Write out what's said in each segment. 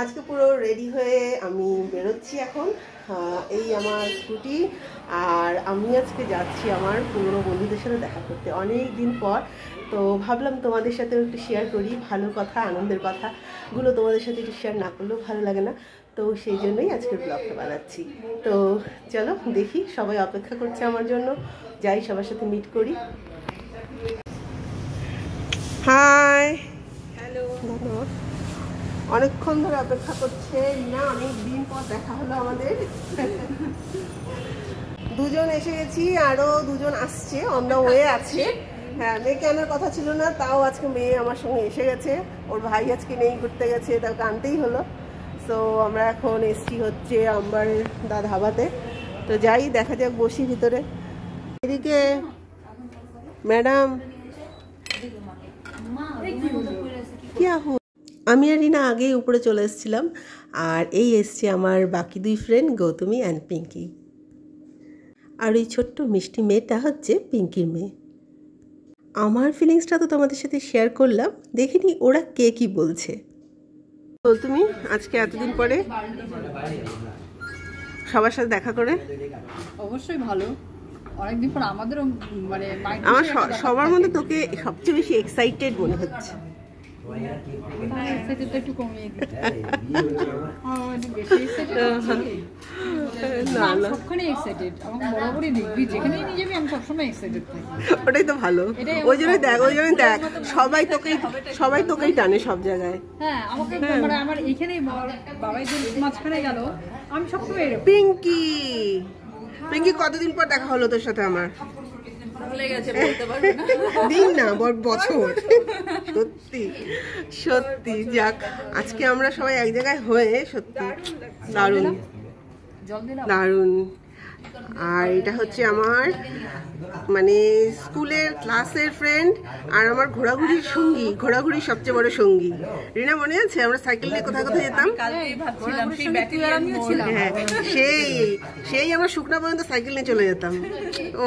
আজকে পুরো রেডি হয়ে আমি বেরোচ্ছি এখন এই আমার স্কুটি আর আমি আজকে যাচ্ছি আমার পুরনো বন্ধুদের সাথে দেখা করতে অনেক দিন পর তো ভাবলাম তোমাদের সাথে একটু শেয়ার করি ভালো কথা আনন্দের কথাগুলো তোমাদের সাথে একটু শেয়ার না করলেও ভালো লাগে না তো সেই জন্যই আজকের ব্লগটা বানাচ্ছি তো চলো দেখি সবাই অপেক্ষা করছে আমার জন্য যাই সবার সাথে মিট করি হাই হ্যালো ধন্যবাদ অনেকক্ষণ ধরে অপেক্ষা করছে না অনেক দিন পর দেখা হলো আমাদের দুজন এসে গেছি আরও দুজন আসছে আমরা ওয়ে আছে হ্যাঁ মেয়েকে আনার কথা ছিল না তাও আজকে মেয়ে আমার সঙ্গে এসে গেছে ওর ভাই আজকে নেই ঘুরতে গেছে তাকে আনতেই হলো তো আমরা এখন এসছি হচ্ছে আম্বার দা ধাবাতে তো যাই দেখা যাক বসি ভিতরে এদিকে ম্যাডাম কি আহু আমি আর রিনা আগেই উপরে চলে এসেছিলাম আর এই এসছে আমার বাকি দুই ফ্রেন্ড গৌতমী অ্যান্ড পিঙ্কি আর ওই ছোট্ট মিষ্টি মেয়েটা হচ্ছে পিঙ্কির মেয়ে আমার ফিলিংসটা তো তোমাদের সাথে শেয়ার করলাম দেখিনি ওরা কে কি বলছে তো তুমি আজকে এতদিন পরে সবার সাথে দেখা করে অবশ্যই ভালো অনেকদিন পর আমাদেরও মানে আমার সবার মধ্যে তোকে সবচেয়ে বেশি এক্সাইটেড মনে হচ্ছে Oh, uh-huh. ওটাই তো ভালো ওই জন্য দেখ ওই জন্য দেখ সবাই তোকেই সবাই তোকেই টানে সব জায়গায় হ্যাঁ, হ্যাঁ। মানে পিঙ্কি পিঙ্কি কতদিন পর দেখা হলো তোর সাথে আমার দিন না বছর সত্যি সত্যি যাক আজকে আমরা সবাই এক জায়গায় হয়ে সত্যি দারুণ দারুণ আর এটা হচ্ছে আমার মানে স্কুলের ক্লাসের ফ্রেন্ড আর আমার ঘোরাঘুরির সঙ্গী ঘোরাঘুরির সবচেয়ে বড় সঙ্গী রিনা মনে আছে আমরা সাইকেল নিয়ে কোথায় কোথায় যেতাম হ্যাঁ, হ্যাঁ সেই সেই আমরা শুকনা পর্যন্ত সাইকেল নিয়ে চলে যেতাম ও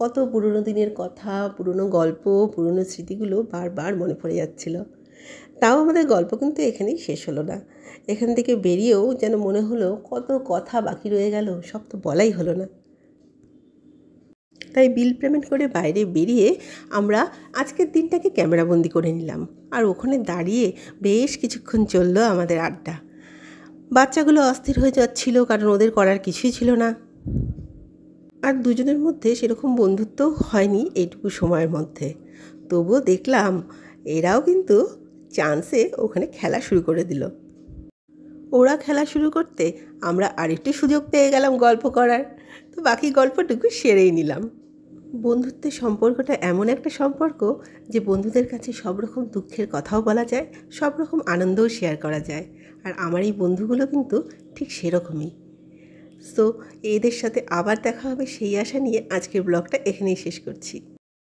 কত পুরনো দিনের কথা পুরনো গল্প পুরনো স্মৃতিগুলো বারবার মনে পড়ে যাচ্ছিল তাও আমাদের গল্প কিন্তু এখানেই শেষ হলো না এখান থেকে বেরিয়েও যেন মনে হলো কত কথা বাকি রয়ে গেল সব তো বলাই হলো না তাই বিল পেমেন্ট করে বাইরে বেরিয়ে আমরা আজকের দিনটাকে ক্যামেরাবন্দি করে নিলাম আর ওখানে দাঁড়িয়ে বেশ কিছুক্ষণ চললো আমাদের আড্ডা বাচ্চাগুলো অস্থির হয়ে যাচ্ছিল কারণ ওদের করার কিছুই ছিল না আর দুজনের মধ্যে সেরকম বন্ধুত্ব হয়নি এইটুকু সময়ের মধ্যে তবুও দেখলাম এরাও কিন্তু চান্সে ওখানে খেলা শুরু করে দিল ওরা খেলা শুরু করতে আমরা আরেকটি সুযোগ পেয়ে গেলাম গল্প করার তো বাকি গল্পটুকু সেরেই নিলাম বন্ধুত্বের সম্পর্কটা এমন একটা সম্পর্ক যে বন্ধুদের কাছে সব রকম দুঃখের কথাও বলা যায় সব রকম আনন্দও শেয়ার করা যায় আর আমার এই বন্ধুগুলো কিন্তু ঠিক সেরকমই সো এদের সাথে আবার দেখা হবে সেই আশা নিয়ে আজকের ব্লগটা এখানেই শেষ করছি